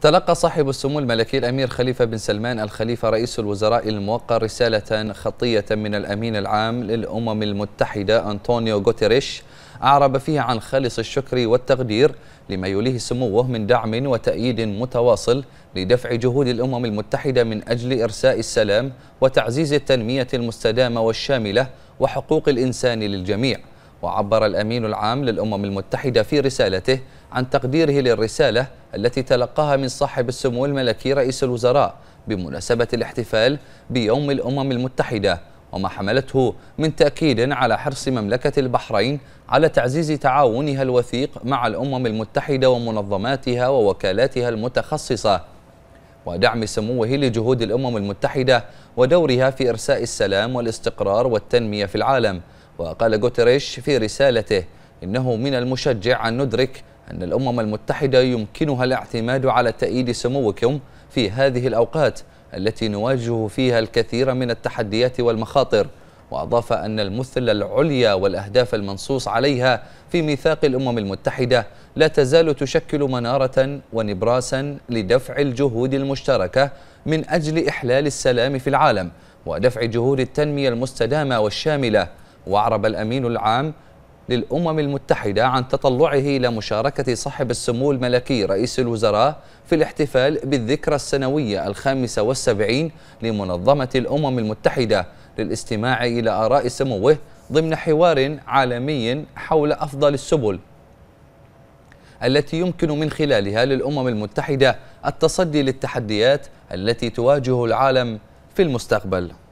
تلقى صاحب السمو الملكي الأمير خليفة بن سلمان الخليفة رئيس الوزراء الموقر رسالة خطية من الأمين العام للأمم المتحدة أنطونيو غوتيريش أعرب فيها عن خالص الشكر والتقدير لما يوليه سموه من دعم وتأييد متواصل لدفع جهود الأمم المتحدة من أجل إرساء السلام وتعزيز التنمية المستدامة والشاملة وحقوق الإنسان للجميع وعبر الأمين العام للأمم المتحدة في رسالته عن تقديره للرسالة التي تلقاها من صاحب السمو الملكي رئيس الوزراء بمناسبة الاحتفال بيوم الأمم المتحدة وما حملته من تأكيد على حرص مملكة البحرين على تعزيز تعاونها الوثيق مع الأمم المتحدة ومنظماتها ووكالاتها المتخصصة ودعم سموه لجهود الأمم المتحدة ودورها في إرساء السلام والاستقرار والتنمية في العالم وقال غوتريش في رسالته إنه من المشجع أن ندرك أن الأمم المتحدة يمكنها الاعتماد على تأييد سموكم في هذه الأوقات التي نواجه فيها الكثير من التحديات والمخاطر وأضاف أن المثل العليا والأهداف المنصوص عليها في ميثاق الأمم المتحدة لا تزال تشكل منارة ونبراسا لدفع الجهود المشتركة من أجل إحلال السلام في العالم ودفع جهود التنمية المستدامة والشاملة وعرب الأمين العام للأمم المتحدة عن تطلعه إلى مشاركة صاحب السمو الملكي رئيس الوزراء في الاحتفال بالذكرى السنوية الخامسة والسبعين لمنظمة الأمم المتحدة للاستماع إلى آراء سموه ضمن حوار عالمي حول أفضل السبل التي يمكن من خلالها للأمم المتحدة التصدي للتحديات التي تواجه العالم في المستقبل